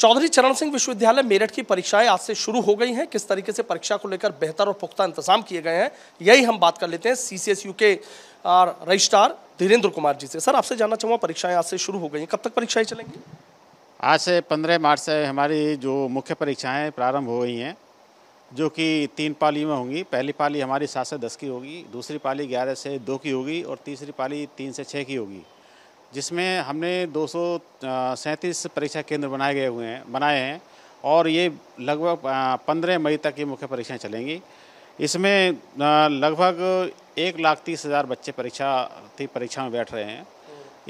चौधरी चरण सिंह विश्वविद्यालय मेरठ की परीक्षाएं आज से शुरू हो गई हैं किस तरीके से परीक्षा को लेकर बेहतर और पुख्ता इंतजाम किए गए हैं यही हम बात कर लेते हैं सीसीएसयू के रजिस्ट्रार धीरेन्द्र कुमार जी से सर आपसे जानना चाहूँगा परीक्षाएं आज से शुरू हो गई हैं कब तक परीक्षाएं चलेंगी आज से पंद्रह मार्च से हमारी जो मुख्य परीक्षाएँ प्रारंभ हो गई हैं जो कि तीन पाली में होंगी पहली पाली हमारी सात से दस की होगी दूसरी पाली ग्यारह से दो की होगी और तीसरी पाली तीन से छः की होगी जिसमें हमने दो परीक्षा केंद्र बनाए गए हुए हैं बनाए हैं और ये लगभग पंद्रह मई तक ये मुख्य परीक्षाएं चलेंगी इसमें लगभग एक लाख तीस हज़ार बच्चे परीक्षार्थी परीक्षा में बैठ रहे हैं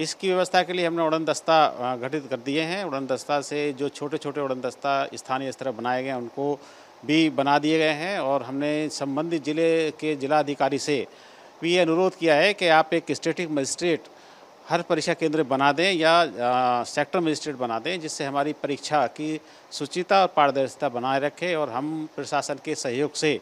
इसकी व्यवस्था के लिए हमने उड़न दस्ता गठित कर दिए हैं उड़न दस्ता से जो छोटे छोटे उड़न दस्ता स्थानीय स्तर बनाए गए हैं उनको भी बना दिए गए हैं और हमने संबंधित जिले के जिलाधिकारी से भी ये अनुरोध किया है कि आप एक स्टेटिक मजिस्ट्रेट हर परीक्षा केंद्र बना दें या सेक्टर मजिस्ट्रेट बना दें जिससे हमारी परीक्षा की सुचिता और पारदर्शिता बनाए रखें और हम प्रशासन के सहयोग से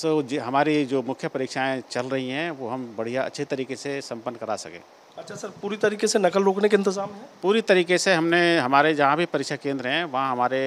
सो हमारी जो मुख्य परीक्षाएं चल रही हैं वो हम बढ़िया अच्छे तरीके से संपन्न करा सकें अच्छा सर पूरी तरीके से नकल रोकने के इंतजाम है पूरी तरीके से हमने हमारे जहाँ भी परीक्षा केंद्र हैं वहाँ हमारे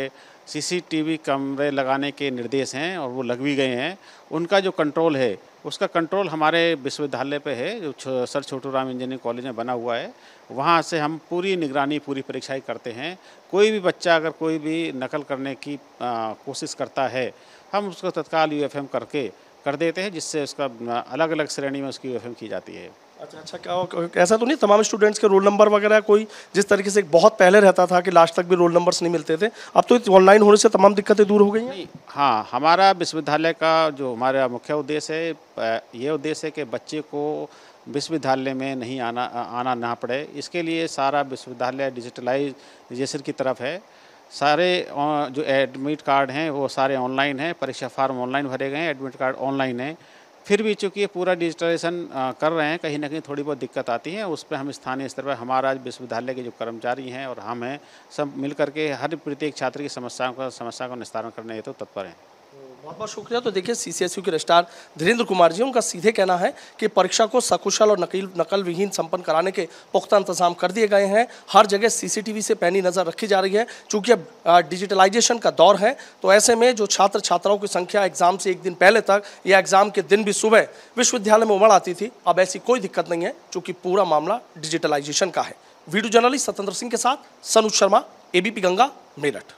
सीसीटीवी कैमरे लगाने के निर्देश हैं और वो लग भी गए हैं उनका जो कंट्रोल है उसका कंट्रोल हमारे विश्वविद्यालय पे है जो sir Chhotu Ram engineering college में बना हुआ है वहाँ से हम पूरी निगरानी पूरी परीक्षाएँ करते हैं कोई भी बच्चा अगर कोई भी नकल करने की कोशिश करता है हम उसको तत्काल यू करके कर देते हैं जिससे उसका अलग अलग श्रेणी में उसकी यू की जाती है अच्छा अच्छा क्या ऐसा तो नहीं तमाम स्टूडेंट्स के रोल नंबर वगैरह कोई जिस तरीके से बहुत पहले रहता था कि लास्ट तक भी रोल नंबर्स नहीं मिलते थे अब तो ऑनलाइन होने से तमाम दिक्कतें दूर हो गई हैं हाँ हमारा विश्वविद्यालय का जो हमारा मुख्य उद्देश्य है ये उद्देश्य है कि बच्चे को विश्वविद्यालय में नहीं आना आना ना पड़े इसके लिए सारा विश्वविद्यालय डिजिटलाइजेशन की तरफ है सारे जो एडमिट कार्ड हैं वो सारे ऑनलाइन हैं परीक्षा फार्म ऑनलाइन भरे गए हैं एडमिट कार्ड ऑनलाइन है फिर भी चूँकि पूरा डिजिटलाइजेशन कर रहे हैं कहीं ना कहीं थोड़ी बहुत दिक्कत आती है उस पर हम स्थानीय स्तर पर हमारा विश्वविद्यालय के जो कर्मचारी हैं और हम हैं सब मिल करके हर प्रत्येक छात्र की समस्याओं का समस्या का निस्तारण करने हेतु तो तत्पर हैं बहुत बहुत शुक्रिया तो देखिए सी के रजिस्ट्रार धीरेन्द्र कुमार जी उनका सीधे कहना है कि परीक्षा को सकुशल और नकल नकल विहीन संपन्न कराने के पुख्ता इंतजाम कर दिए गए हैं हर जगह सीसीटीवी से पैनी नज़र रखी जा रही है चूंकि अब डिजिटलाइजेशन का दौर है तो ऐसे में जो छात्र छात्राओं की संख्या एग्ज़ाम से एक दिन पहले तक या एग्ज़ाम के दिन भी सुबह विश्वविद्यालय में उमड़ आती थी अब ऐसी कोई दिक्कत नहीं है चूँकि पूरा मामला डिजिटलाइजेशन का है वीडियो जर्नलिस्ट सतेंद्र सिंह के साथ सनुज शर्मा एबीपी गंगा मेरठ